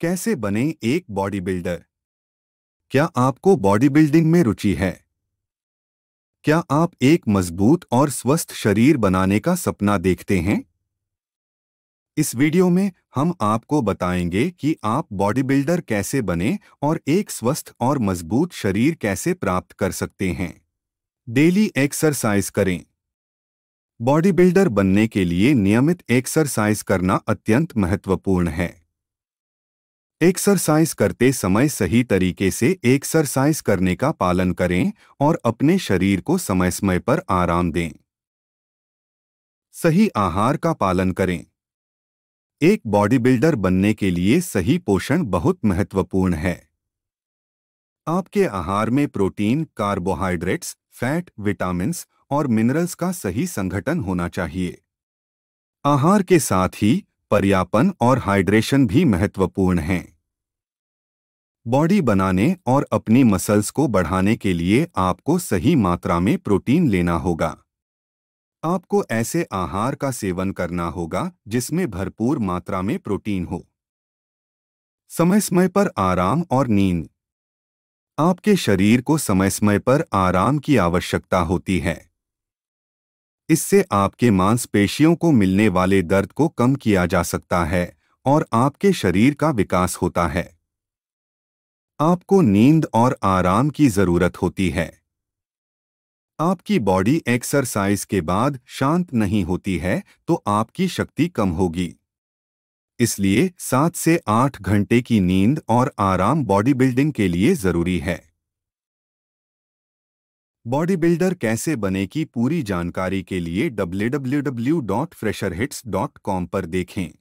कैसे बने एक बॉडी बिल्डर क्या आपको बॉडी बिल्डिंग में रुचि है क्या आप एक मजबूत और स्वस्थ शरीर बनाने का सपना देखते हैं इस वीडियो में हम आपको बताएंगे कि आप बॉडी बिल्डर कैसे बने और एक स्वस्थ और मजबूत शरीर कैसे प्राप्त कर सकते हैं डेली एक्सरसाइज करें बॉडी बिल्डर बनने के लिए नियमित एक्सरसाइज करना अत्यंत महत्वपूर्ण है एक्सरसाइज करते समय सही तरीके से एक्सरसाइज करने का पालन करें और अपने शरीर को समय समय पर आराम दें सही आहार का पालन करें एक बॉडी बिल्डर बनने के लिए सही पोषण बहुत महत्वपूर्ण है आपके आहार में प्रोटीन कार्बोहाइड्रेट्स फैट विटामिन और मिनरल्स का सही संगठन होना चाहिए आहार के साथ ही पर्यापन और हाइड्रेशन भी महत्वपूर्ण हैं बॉडी बनाने और अपनी मसल्स को बढ़ाने के लिए आपको सही मात्रा में प्रोटीन लेना होगा आपको ऐसे आहार का सेवन करना होगा जिसमें भरपूर मात्रा में प्रोटीन हो समय समय पर आराम और नींद आपके शरीर को समय समय पर आराम की आवश्यकता होती है इससे आपके मांसपेशियों को मिलने वाले दर्द को कम किया जा सकता है और आपके शरीर का विकास होता है आपको नींद और आराम की ज़रूरत होती है आपकी बॉडी एक्सरसाइज के बाद शांत नहीं होती है तो आपकी शक्ति कम होगी इसलिए सात से आठ घंटे की नींद और आराम बॉडी बिल्डिंग के लिए ज़रूरी है बॉडी बिल्डर कैसे बने की पूरी जानकारी के लिए www.fresherhits.com पर देखें